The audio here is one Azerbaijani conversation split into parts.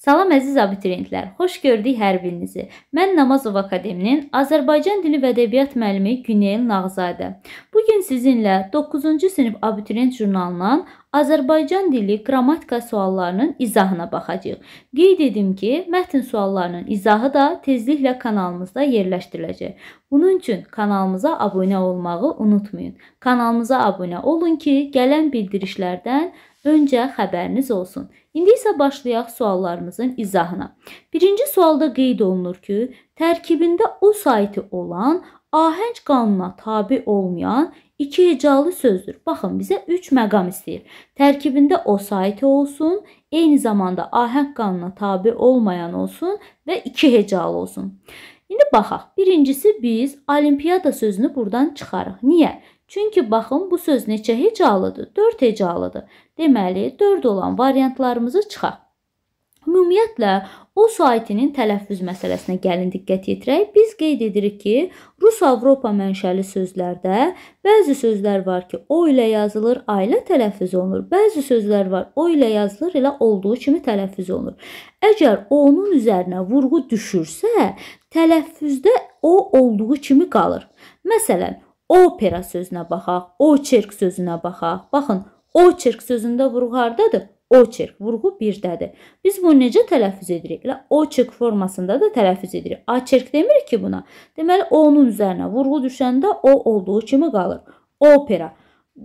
Salam əziz abituriyentlər. Xoş gördük hər birinizi. Mən Namazov Akademiyasının Azərbaycan dili və ədəbiyyat müəllimi Günel Nağzadə. Bu gün sizinlə 9-cu sinif abituriyent jurnalından Azərbaycan dili qrammatika suallarının izahına baxacağıq. Qeyd edim ki, mətn suallarının izahı da tezliklə kanalımızda yerləşdiriləcək. Bunun üçün kanalımıza abunə olmağı unutmayın. Kanalımıza abunə olun ki, gələn bildirişlərdən Öncə xəbəriniz olsun. İndi isə başlayaq suallarımızın izahına. Birinci sualda qeyd olunur ki, tərkibində o saytı olan ahəng qanuna tabi olmayan iki hecalı sözdür. Baxın, bizə 3 məqam istəyir. Tərkibində o saytı olsun, eyni zamanda ahəng qanuna tabi olmayan olsun və iki hecalı olsun. İndi baxaq. Birincisi biz olimpiyada sözünü buradan çıxarıq. Niyə? Çünki baxın bu söz neçə hecalıdır? 4 hecalıdır. Deməli, 4 olan variantlarımızı çıxaq. Ümumiyyətlə, o suaytinin tələffüz məsələsinə gəlin diqqət yetirək. Biz qeyd edirik ki, Rus-Avropa mənşəli sözlərdə bəzi sözlər var ki, o ilə yazılır, a ilə tələffüz olunur. Bəzi sözlər var, o ilə yazılır, elə olduğu kimi tələffüz olunur. Əgər onun üzərinə vurğu düşürsə, tələffüzdə o olduğu kimi qalır. Məsələn, opera sözünə baxaq, oçerk sözünə baxaq. Baxın, oçerk sözündə vurğu hardadır? Oçerk vurğu birdədir. Biz bunu necə tələffüz edirik? Elə oçerk formasında da tələffüz edirik. Açerk demirik ki buna. Deməli onun üzərinə vurğu düşəndə o olduğu kimi qalır. Opera.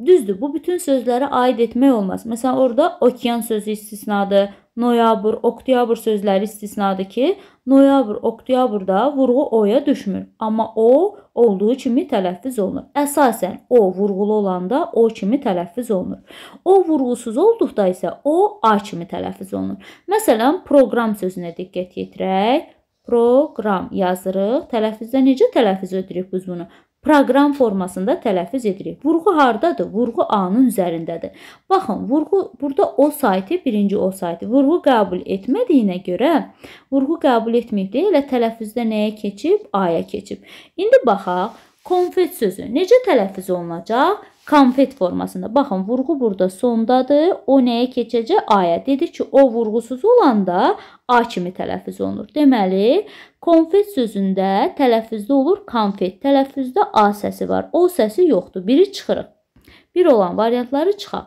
Düzdür, bu bütün sözlərə aid etmək olmaz. Məsələn, orada okean sözü istisnadır noyabr, oktyabr sözləri istisnadır ki, noyabr, oktyabrda vurğu o-ya düşmür, amma o olduğu kimi tələffüz olunur. Əsasən o vurğulu olanda o kimi tələffüz olunur. O vurğusuz olduqda isə o a kimi tələffüz olunur. Məsələn, proqram sözünə diqqət yetirək proqram yazırıq. Tələffüzdə necə tələffüz edirik biz bunu? proqram formasında tələffüz edirik. Vurğu hardadır? Vurğu A-nın üzərindədir. Baxın, vurğu burada o saytı, birinci o saytı vurğu qəbul etmədiyinə görə vurğu qəbul etməyib deyə elə tələffüzdə nəyə keçib? A-ya keçib. İndi baxaq, Konfet sözü necə tələffüz olunacaq? Konfet formasında. Baxın, vurğu burada sondadır. O nəyə keçəcək? A-ya. Dedik ki, o vurğusuz olanda A kimi tələffüz olunur. Deməli, konfet sözündə tələffüzdə olur konfet. Tələffüzdə A səsi var. O səsi yoxdur. Biri çıxırıq. Bir olan variantları çıxaq.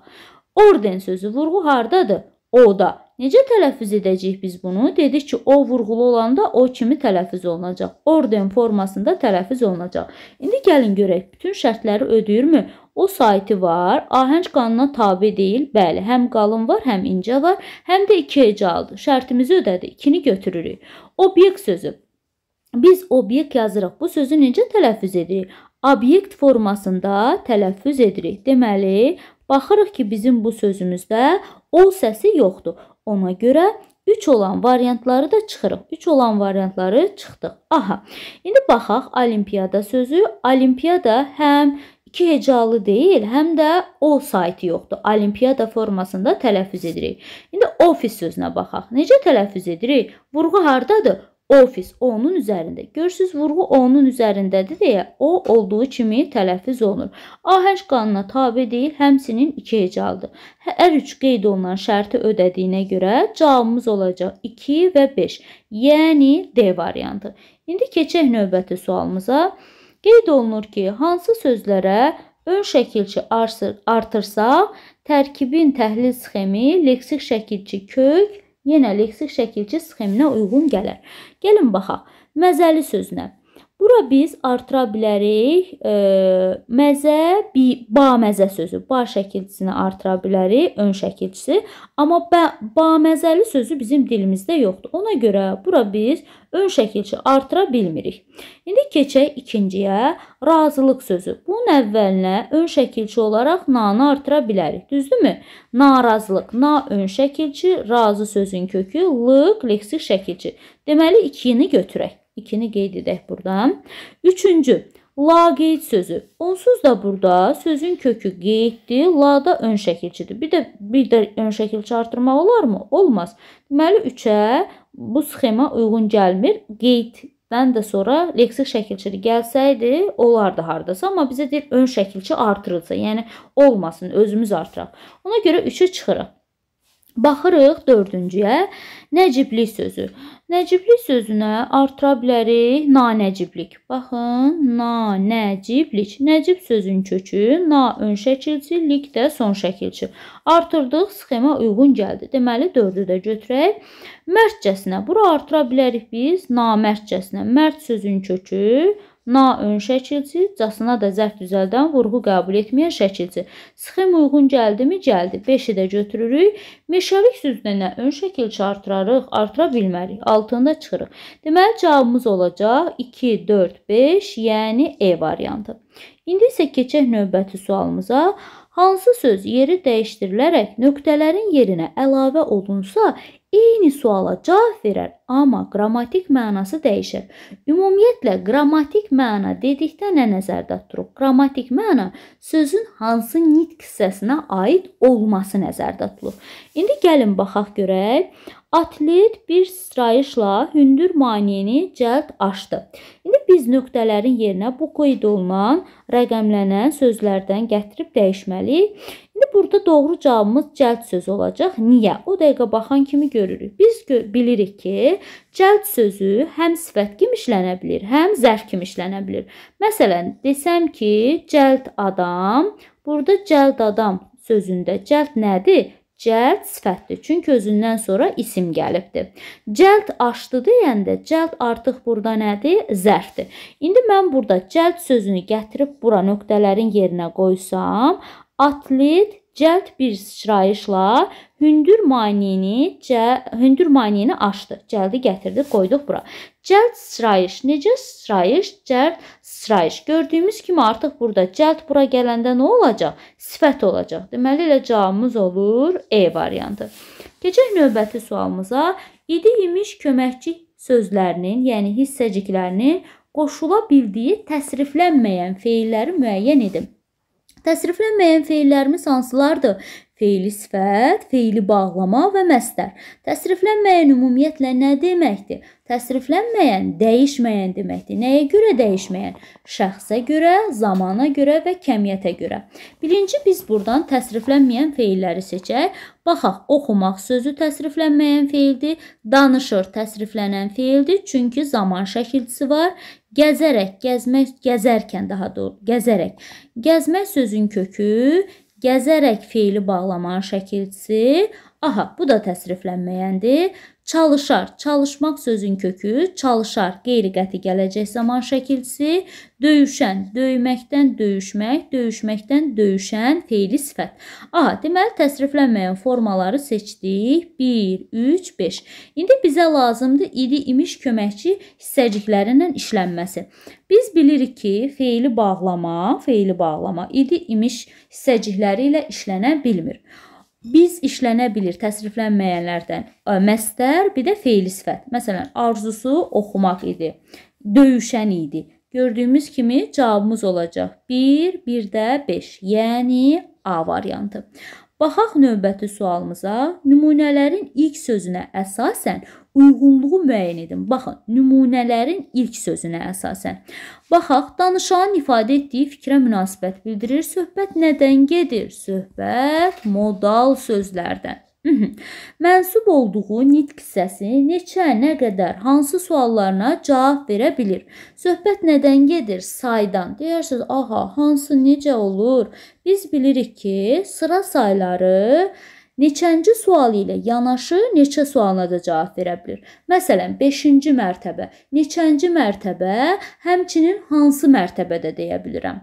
Orden sözü vurğu hardadır? O-da. Necə tələffüz edəcəyik biz bunu? Dedik ki, o vurğulu olanda o kimi tələffüz olunacaq. Orden formasında tələffüz olunacaq. İndi gəlin görək, bütün şərtləri ödəyirmi? O saytı var, ahəng qanuna tabe deyil. Bəli, həm qalın var, həm incə var, həm də 2 hecalıdır. Şərtimizi ödədi, 2-ni götürürük. Obyekt sözü. Biz obyekt yazırıq. Bu sözü necə tələffüz edirik? Obyekt formasında tələffüz edirik. Deməli, baxırıq ki, bizim bu sözümüzdə o səsi yoxdur. Ona görə 3 olan variantları da çıxırıq. 3 olan variantları çıxdıq. Aha. İndi baxaq olimpiyada sözü. Olimpiyada həm iki hecalı deyil, həm də o saytı yoxdur. Olimpiyada formasında tələffüz edirik. İndi ofis sözünə baxaq. Necə tələffüz edirik? Vurğu hardadır? ofis onun üzərində. Görürsüz vurğu onun üzərindədir deyə o olduğu kimi tələffüz olunur. Ahəng qanuna tabe deyil, həmsinin iki hecalıdır. Hər üç qeyd olunan şərti ödədiyinə görə cavabımız olacaq 2 və 5. Yəni D variantı. İndi keçək növbəti sualımıza. Qeyd olunur ki, hansı sözlərə ön şəkilçi artırsa, tərkibin təhlil sxemi, leksik şəkilçi kök yenə leksik şəkilci sxeminə uyğun gələr. Gəlin baxaq. Məzəli sözünə. Bura biz artıra bilərik e, məzə, bi, ba məzə sözü, ba şəkilçisini artıra bilərik, ön şəkilçisi. Amma bə, ba məzəli sözü bizim dilimizdə yoxdur. Ona görə bura biz ön şəkilçi artıra bilmirik. İndi keçək ikinciyə, razılıq sözü. Bunun əvvəlinə ön şəkilçi olaraq nanı artıra bilərik, düzdürmü? Narazılıq, na ön şəkilçi, razı sözün kökü, lıq, leksik şəkilçi. Deməli, ikiyini götürək. 2-ni qeyd edək buradan. Üçüncü, laqeyd sözü. Onsuz da burada sözün kökü qeyddir, la-da ön şəkilçidir. Bir də bir də ön şəkilçi artırmaq olarmı? Olmaz. Deməli 3-ə bu sxema uyğun gəlmir. Qeyddən də sonra leksik şəkilçili gəlsəydi, olardı hardasa, amma bizə deyir ön şəkilçi artırılsa, yəni olmasın, özümüz artıraq. Ona görə 3-ü çıxırıq. Baxırıq dördüncüyə. Nəciblik sözü. Nəciblik sözünə artıra bilərik nanəciblik. Baxın, nanəciblik. Nəcib sözün kökü na ön şəkilçi, lik də son şəkilçi. Artırdıq, sxema uyğun gəldi. Deməli 4-ü də götürək. Mərdcəsinə. Bura artıra bilərik biz namərdcəsinə. Mərd sözün kökü na ön şəkilçi, casına da zərf düzəldən vurğu qəbul etməyən şəkilçi. Sxema uyğun gəldimi? Gəldi. 5-i də götürürük. Meşəlik sözlüyünə ön şəkilçi artırarıq, artıra bilmərik. Altında çıxırıq. Deməli cavabımız olacaq 2, 4, 5, yəni E variantı. İndi isə keçək növbəti sualımıza. Hansı söz yeri dəyişdirilərək nöqtələrin yerinə əlavə olunsa, eyni suala cavab verər, amma qrammatik mənası dəyişər. Ümumiyyətlə qrammatik məna dedikdə nə nəzərdə tutulur? Qrammatik məna sözün hansı nitq hissəsinə aid olması nəzərdə tutulur. İndi gəlin baxaq görək. Atlet bir sıraişla hündür maniyeni cəld aşdı. İndi biz nöqtələrin yerinə bu qeyd olunan rəqəmlənən sözlərdən gətirib dəyişməliyik. İndi burada doğru cavabımız cəld söz olacaq. Niyə? O dəqiqə baxan kimi görürük. Biz gö bilirik ki, cəld sözü həm sifət kimi işlənə bilir, həm zərf kimi işlənə bilir. Məsələn, desəm ki, cəld adam, burada cəld adam sözündə cəld nədir? cəld sifətdir. Çünki özündən sonra isim gəlibdir. Cəld açdı deyəndə cəld artıq burada nədir? Zərfdir. İndi mən burada cəld sözünü gətirib bura nöqtələrin yerinə qoysam, atlet cəld bir sıçrayışla hündür maniyeni, cə, hündür maniyeni aşdı. Cəldi gətirdi, qoyduq bura. Cəld sıçrayış. Necə sıçrayış? Cəld sıçrayış. Gördüyümüz kimi artıq burada cəld bura gələndə nə olacaq? Sifət olacaq. Deməli elə cavabımız olur E variantı. Keçək növbəti sualımıza. İdi imiş köməkçi sözlərinin, yəni hissəciklərinin qoşula bildiyi təsriflənməyən feilləri müəyyən edin. Təsriflənməyən feillərimiz hansılardır? Feili sifət, feili bağlama və məstər. Təsriflənməyən ümumiyyətlə nə deməkdir? Təsriflənməyən dəyişməyən deməkdir. Nəyə görə dəyişməyən? Şəxsə görə, zamana görə və kəmiyyətə görə. Birinci biz burdan təsriflənməyən feilləri seçək. Baxaq, oxumaq sözü təsriflənməyən feildir, danışır təsriflənən feildir, çünki zaman şəkilçisi var. Gəzərək, gəzmək, gəzərkən daha doğrusu, gəzərək. Gəzmək sözün kökü Gəzərək feili bağlamanın şəkilçisi, aha, bu da təsriflənməyəndir. Çalışar, çalışmaq sözün kökü, çalışar, qeyri-qəti gələcək zaman şəkilsi, döyüşən, döyməkdən döyüşmək, döyüşməkdən döyüşən feili sifət. A, deməli təsriflənməyən formaları seçdik. 1, 3, 5. İndi bizə lazımdır idi, imiş, köməkçi hissəciklərindən işlənməsi. Biz bilirik ki, feili bağlama, feili bağlama idi, imiş hissəcikləri ilə işlənə bilmir biz işlənə bilir təsriflənməyənlərdən e, məstər, bir də feili sifət. Məsələn, arzusu oxumaq idi, döyüşən idi. Gördüyümüz kimi cavabımız olacaq 1, bir, 1 də 5, yəni A variantı. Baxaq növbəti sualımıza. Nümunələrin ilk sözünə əsasən uyğunluğu müəyyən edin. Baxın, nümunələrin ilk sözünə əsasən. Baxaq, danışan ifadə etdiyi fikrə münasibət bildirir. Söhbət nədən gedir? Söhbət modal sözlərdən. Mənsub olduğu nitq hissəsi neçə, nə qədər, hansı suallarına cavab verə bilir? Söhbət nədən gedir? Saydan. Deyərsiniz, aha, hansı necə olur? Biz bilirik ki, sıra sayları Neçənci sualı ilə yanaşı neçə sualına da cavab verə bilir. Məsələn, 5-ci mərtəbə, neçənci mərtəbə, həmçinin hansı mərtəbədə deyə bilərəm.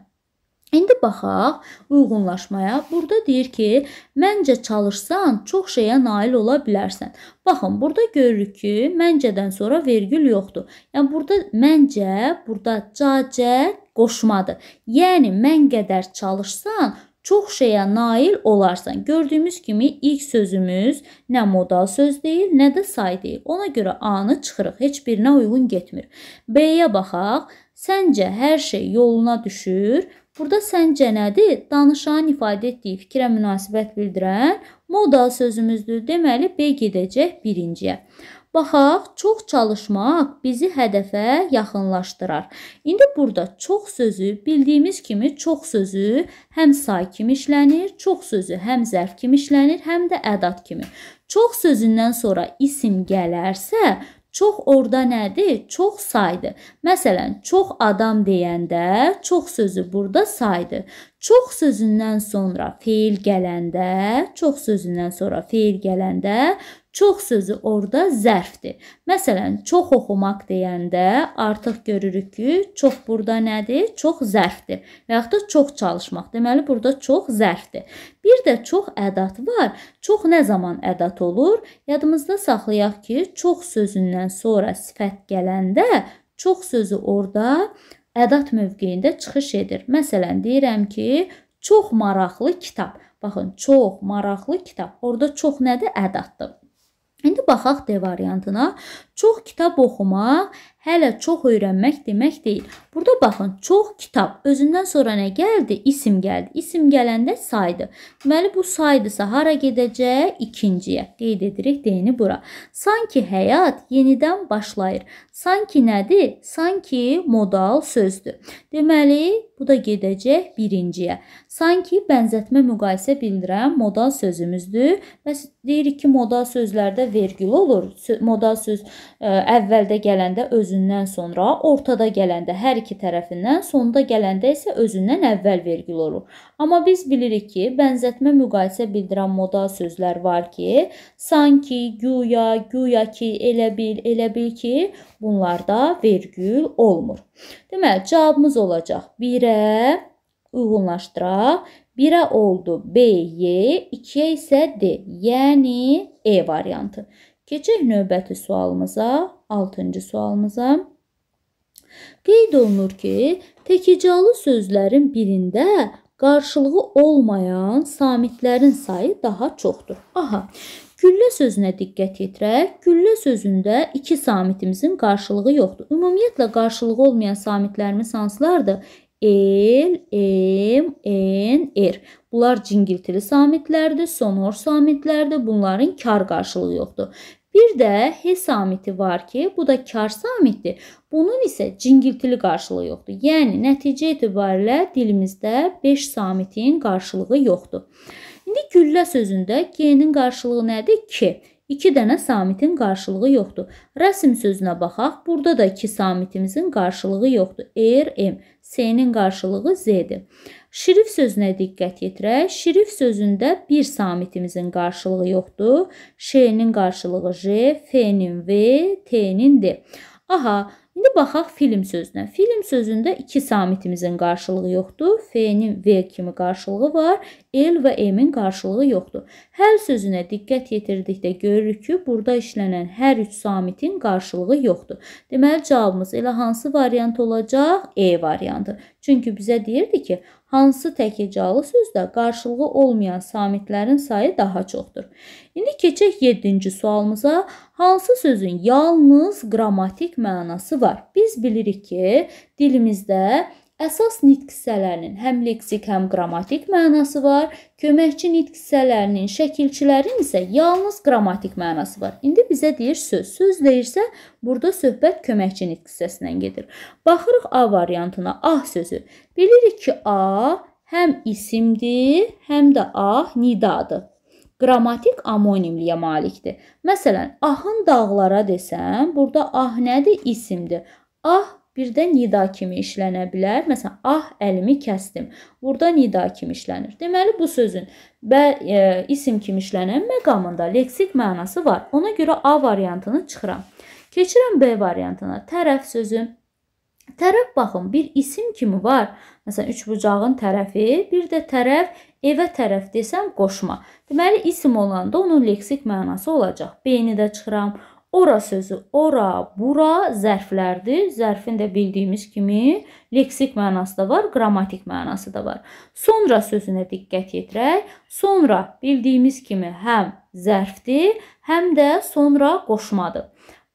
İndi baxaq uyğunlaşmaya. Burada deyir ki, məncə çalışsan çox şeyə nail ola bilərsən. Baxın, burada görürük ki, məncədən sonra vergül yoxdur. Yəni burada məncə, burada cacə qoşmadır. Yəni mən qədər çalışsan çox şeyə nail olarsan. Gördüyümüz kimi ilk sözümüz nə modal söz deyil, nə də say deyil. Ona görə A-nı çıxırıq. Heç birinə uyğun getmir. B-yə baxaq. Səncə hər şey yoluna düşür? Burada səncə nədir? Danışan ifadə etdiyi fikrə münasibət bildirən modal sözümüzdür. Deməli, B gedəcək birinciyə. Baxaq, çox çalışmaq bizi hədəfə yaxınlaşdırar. İndi burada çox sözü bildiyimiz kimi çox sözü həm say kimi işlənir, çox sözü həm zərf kimi işlənir, həm də ədad kimi. Çox sözündən sonra isim gələrsə, Çox orada nədir? Çox saydır. Məsələn, çox adam deyəndə çox sözü burada saydır. Çox sözündən sonra feil gələndə, çox sözündən sonra feil gələndə Çox sözü orada zərfdir. Məsələn, çox oxumaq deyəndə artıq görürük ki, çox burada nədir? Çox zərfdir. Və yaxud da çox çalışmaq. Deməli, burada çox zərfdir. Bir də çox ədad var. Çox nə zaman ədad olur? Yadımızda saxlayaq ki, çox sözündən sonra sifət gələndə çox sözü orada ədad mövqeyində çıxış edir. Məsələn, deyirəm ki, çox maraqlı kitab. Baxın, çox maraqlı kitab. Orada çox nədir? Ədaddır. İndi baxaq D variantına. Çox kitab oxumaq hələ çox öyrənmək demək deyil. Burada baxın, çox kitab özündən sonra nə gəldi? İsim gəldi. İsim gələndə saydı. Deməli bu saydısa hara gedəcək? İkinciyə. Qeyd edirik D-ni bura. Sanki həyat yenidən başlayır. Sanki nədir? Sanki modal sözdür. Deməli bu da gedəcək birinciyə. Sanki bənzətmə müqayisə bildirən modal sözümüzdür. Bəs deyirik ki, modal sözlərdə vergül olur. Modal söz ə, əvvəldə gələndə özünü özündən sonra, ortada gələndə hər iki tərəfindən, sonda gələndə isə özündən əvvəl vergül olur. Amma biz bilirik ki, bənzətmə müqayisə bildirən modal sözlər var ki, sanki, guya, guya ki, elə bil, elə bil ki, bunlarda vergül olmur. Deməli, cavabımız olacaq 1-ə uyğunlaşdıraq. 1-ə oldu B, Y, 2-yə isə D, yəni E variantı. Keçək növbəti sualımıza, 6-cı sualımıza. Qeyd olunur ki, təkicalı sözlərin birində qarşılığı olmayan samitlərin sayı daha çoxdur. Aha, Güllə sözünə diqqət yetirək. Güllə sözündə iki samitimizin qarşılığı yoxdur. Ümumiyyətlə qarşılığı olmayan samitlərimiz hansılardır? el, em, en, er. Bunlar cingiltili samitlərdir, sonor samitlərdir. Bunların kar qarşılığı yoxdur. Bir də he samiti var ki, bu da kar samitdir. Bunun isə cingiltili qarşılığı yoxdur. Yəni nəticə etibarilə dilimizdə 5 samitin qarşılığı yoxdur. İndi güllə sözündə g-nin qarşılığı nədir? 2. 2 dənə samitin qarşılığı yoxdur. Rəsm sözünə baxaq. Burada da 2 samitimizin qarşılığı yoxdur. Er, em. C-nin qarşılığı Z-dir. Şirif sözünə diqqət yetirək. Şirif sözündə bir samitimizin qarşılığı yoxdur. Ş-nin qarşılığı J, F-nin V, T-nin D. Aha, İndi baxaq film sözünə. Film sözündə iki samitimizin qarşılığı yoxdur. F-nin V kimi qarşılığı var, L və M-in qarşılığı yoxdur. Hər sözünə diqqət yetirdikdə görürük ki, burada işlənən hər üç samitin qarşılığı yoxdur. Deməli cavabımız elə hansı variant olacaq? E variantı. Çünki bizə deyirdi ki, hansı təkicalı sözdə qarşılığı olmayan samitlərin sayı daha çoxdur. İndi keçək 7-ci sualımıza. Hansı sözün yalnız qrammatik mənası var? Biz bilirik ki, dilimizdə Əsas nitq hissələrinin həm leksik, həm qrammatik mənası var. Köməkçi nitq hissələrinin, şəkilçilərin isə yalnız qrammatik mənası var. İndi bizə deyir söz. Söz deyirsə, burada söhbət köməkçi nitq hissəsindən gedir. Baxırıq A variantına. Ah sözü. Bilirik ki, A həm isimdir, həm də ah nidadır qrammatik amonimliyə malikdir. Məsələn, ahın dağlara desəm, burada ah nədir? İsimdir. Ah bir də nida kimi işlənə bilər. Məsələn, ah əlimi kəsdim. Burada nida kimi işlənir. Deməli bu sözün bə e, isim kimi işlənən məqamında leksik mənası var. Ona görə A variantını çıxıram. Keçirəm B variantına. Tərəf sözü Tərəf baxın, bir isim kimi var. Məsələn, üçbucağın tərəfi, bir də tərəf evə tərəf desəm qoşma. Deməli isim olanda onun leksik mənası olacaq. B-ni də çıxıram. Ora sözü ora, bura zərflərdir. Zərfin də bildiyimiz kimi leksik mənası da var, qrammatik mənası da var. Sonra sözünə diqqət yetirək. Sonra bildiyimiz kimi həm zərfdir, həm də sonra qoşmadır.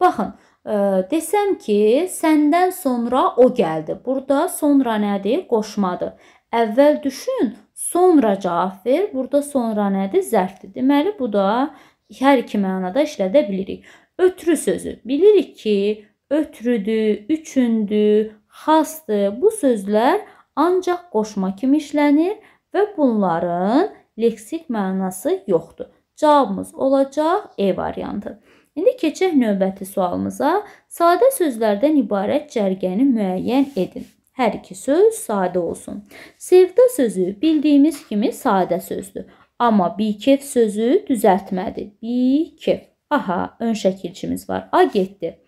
Baxın, ə, e, desəm ki, səndən sonra o gəldi. Burada sonra nədir? Qoşmadır. Əvvəl düşün, sonra cavab ver. Burada sonra nədir? Zərfdir. Deməli bu da hər iki mənada işlədə bilirik. Ötrü sözü. Bilirik ki, ötrüdü, üçündü, xastı bu sözlər ancaq qoşma kimi işlənir və bunların leksik mənası yoxdur. Cavabımız olacaq E variantı. İndi keçək növbəti sualımıza. Sadə sözlərdən ibarət cərgəni müəyyən edin. Hər iki söz sadə olsun. Sevda sözü bildiyimiz kimi sadə sözdür. Amma bikef sözü düzəltmədir. Bikef. Aha, ön şəkilçimiz var. A getdi.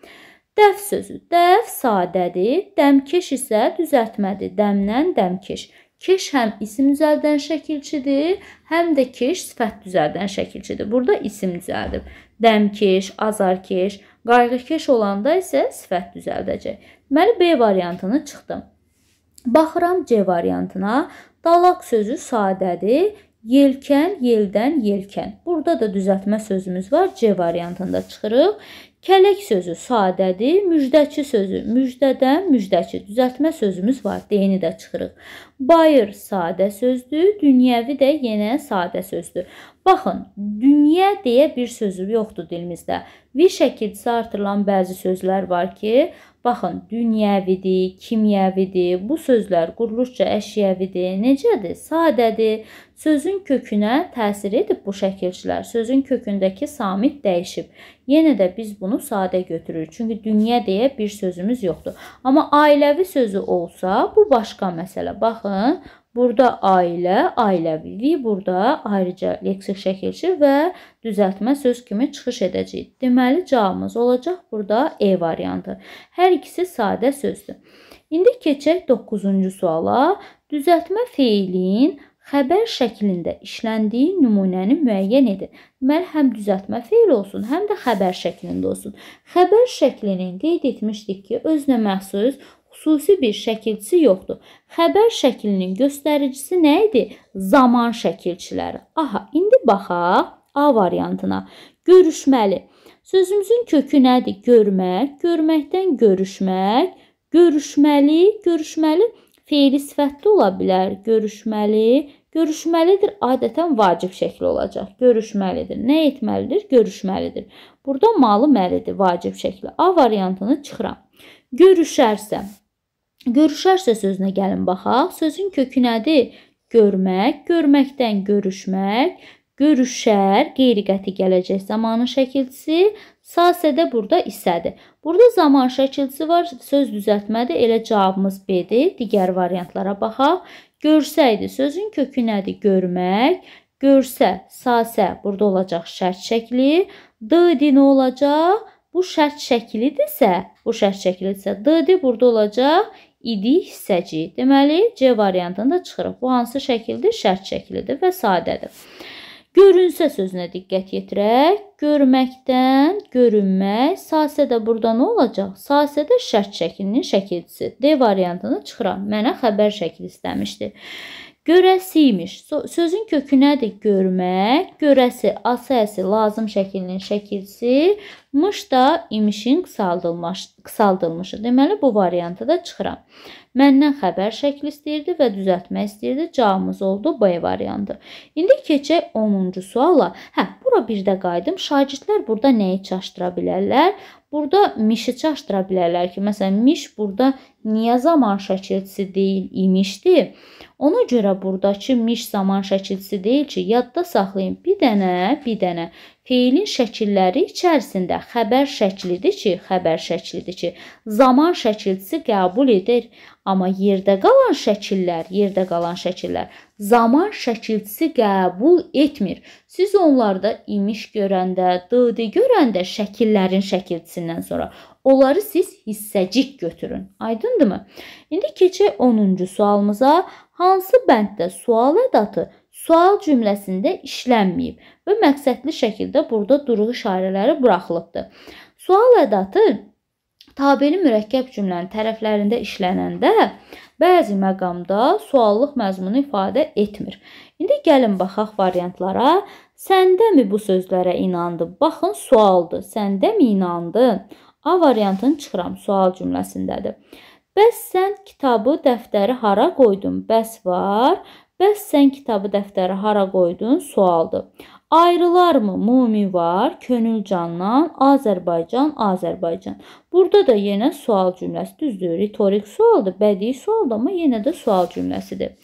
Dəf sözü. Dəf sadədir, dəmkeş isə düzəltmədir. Dəmdən dəmkeş. Keş həm isim düzəldən şəkilçidir, həm də keş sifət düzəldən şəkilçidir. Burada isim düzəldib. Dəmkeş, azarkeş, qayğıkeş olanda isə sifət düzəldəcək. Deməli B variantını çıxdım. Baxıram C variantına. Dalaq sözü sadədir, Yelkən, yeldən, yelkən. Burada da düzəltmə sözümüz var. C variantında çıxırıq. Kələk sözü sadədir. Müjdəçi sözü müjdədən, müjdəçi düzəltmə sözümüz var. D-ni də çıxırıq. Bayır sadə sözdür, dünyəvi də yenə sadə sözdür. Baxın, dünya deyə bir sözü yoxdur dilimizdə. Bir şəkildə artırılan bəzi sözlər var ki, baxın, dünyəvidir, kimyəvidir. Bu sözlər quruluşca əşyəvidir. Necədir? Sadədir. Sözün kökünə təsir edib bu şəkilçilər. Sözün kökündəki samit dəyişib. Yenə də biz bunu sadə götürürük. Çünki dünya deyə bir sözümüz yoxdur. Amma ailəvi sözü olsa, bu başqa məsələ. Bax baxın. Burada ailə, ailəvilik, burada ayrıca leksik şəkilçi və düzəltmə söz kimi çıxış edəcəyik. Deməli, cavabımız olacaq burada E variantı. Hər ikisi sadə sözdür. İndi keçək 9-cu suala. Düzəltmə feilin xəbər şəklində işləndiyi nümunəni müəyyən edin. Deməli, həm düzəltmə feil olsun, həm də xəbər şəklində olsun. Xəbər şəklinin qeyd etmişdik ki, özünə məxsus xüsusi bir şəkilçisi yoxdur. Xəbər şəklinin göstəricisi nə idi? Zaman şəkilçiləri. Aha, indi baxaq A variantına. Görüşməli. Sözümüzün kökü nədir? Görmək, görməkdən görüşmək, görüşməli, görüşməli feili sifətli ola bilər. Görüşməli, görüşməlidir adətən vacib şəkli olacaq. Görüşməlidir. Nə etməlidir? Görüşməlidir. Burada malı məlidir vacib şəkli. A variantını çıxıram. Görüşərsə Görüşərsə sözünə gəlin baxaq. Sözün kökü nədir? Görmək, görməkdən görüşmək, görüşər, qeyri-qəti gələcək zamanın şəkilçisi, sasədə burada isədir. Burada zaman şəkilçisi var, söz düzəltmədir, elə cavabımız B-dir. Digər variantlara baxaq. Görsəydi, sözün kökü nədir? Görmək, görsə, sasə burada olacaq şərt şəkli, d-di nə olacaq? Bu şərt şəklidirsə, bu şərt şəklidirsə, d-di burada olacaq idi hissəci. Deməli C variantında çıxırıq. Bu hansı şəkildir? Şərt şəklidir və sadədir. Görünsə sözünə diqqət yetirək. Görməkdən görünmək. Sasə də burada nə olacaq? Sasə də şərt şəklinin şəkilcisi. D variantını çıxıram. Mənə xəbər şəkli istəmişdi. Görəsiymiş. Sözün kökü nədir? Görmək, görəsi, asəsi, lazım şəklinin şəkilsi, mış da imişin qısaldılmış, qısaldılmışı. Deməli, bu variantı da çıxıram. Məndən xəbər şəkli istəyirdi və düzəltmək istəyirdi. Cavabımız oldu B variantı. İndi keçək 10-cu suala. Hə, bura bir də qayıdım. Şagirdlər burada nəyi çaşdıra bilərlər? Burada mişi çaşdıra bilərlər ki, məsələn, miş burada niyə zaman şəkilçisi deyil imişdi? Ona görə burdakı miş zaman şəkilçisi deyil ki, yadda saxlayın. Bir dənə, bir dənə feilin şəkilləri içərisində xəbər şəklidir ki, xəbər şəklidir ki, zaman şəkilçisi qəbul edir, amma yerdə qalan şəkillər, yerdə qalan şəkillər zaman şəkilçisi qəbul etmir. Siz onlarda imiş görəndə, dd görəndə şəkillərin şəkilçisindən sonra onları siz hissəcik götürün. Aydındırmı? İndi keçək 10-cu sualımıza. Hansı bənddə sual ədatı sual cümləsində işlənməyib və məqsədli şəkildə burada duruq işarələri buraxılıbdır? Sual ədatı Tabeli mürəkkəb cümlənin tərəflərində işlənəndə bəzi məqamda suallıq məzmunu ifadə etmir. İndi gəlin baxaq variantlara. Səndəmi bu sözlərə inandı? Baxın, sualdır. Səndəmi inandı? A variantını çıxıram, sual cümləsindədir. Bəs sən kitabı, dəftəri hara qoydun? Bəs var. Bəs sən kitabı, dəftəri hara qoydun? Sualdır. Ayrılarmı mumi var, könül candan, Azərbaycan, Azərbaycan. Burada da yenə sual cümləsi düzdür. Ritorik sualdır, bədii sualdır, amma yenə də sual cümləsidir.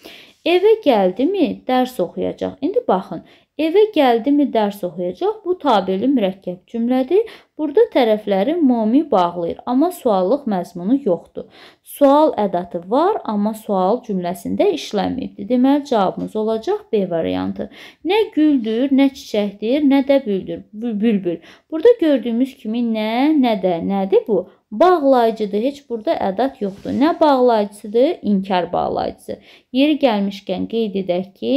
Evə gəldimi, dərs oxuyacaq. İndi baxın, Evə gəldimi dərs oxuyacaq. Bu tabeli mürəkkəb cümlədir. Burada tərəfləri momi bağlayır, amma suallıq məzmunu yoxdur. Sual ədatı var, amma sual cümləsində işləməyibdir. Deməli cavabımız olacaq B variantı. Nə güldür, nə çiçəkdir, nə də büldür, bülbül. Burada gördüyümüz kimi nə, nə də, nədir bu? bağlayıcıdır. Heç burada ədad yoxdur. Nə bağlayıcısıdır? İnkar bağlayıcısı. Yeri gəlmişkən qeyd edək ki,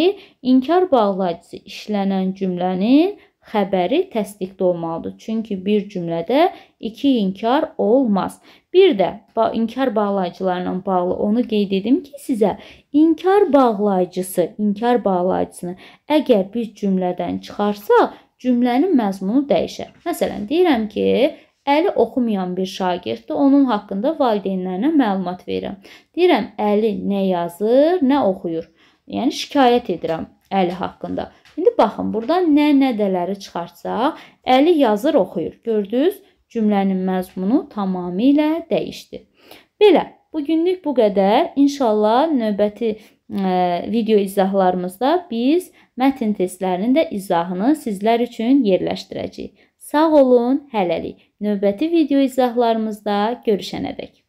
inkar bağlayıcısı işlənən cümlənin xəbəri təsdiqdə olmalıdır. Çünki bir cümlədə iki inkar olmaz. Bir də inkar bağlayıcılarla bağlı onu qeyd edim ki, sizə inkar bağlayıcısı, inkar bağlayıcısını əgər bir cümlədən çıxarsaq, cümlənin məzmunu dəyişər. Məsələn, deyirəm ki, Əli oxumayan bir şagird onun haqqında valideynlərinə məlumat verirəm. Deyirəm, Əli nə yazır, nə oxuyur. Yəni şikayət edirəm Əli haqqında. İndi baxın, burdan nə nədələri çıxartsa, Əli yazır, oxuyur. Gördünüz? Cümlənin məzmunu tamamilə dəyişdi. Belə, bu günlük bu qədər. İnşallah növbəti ə, e, video izahlarımızda biz mətn testlərinin də izahını sizlər üçün yerləşdirəcəyik. Sağ olun, hələlik. Növbəti video izahlarımızda görüşənədək.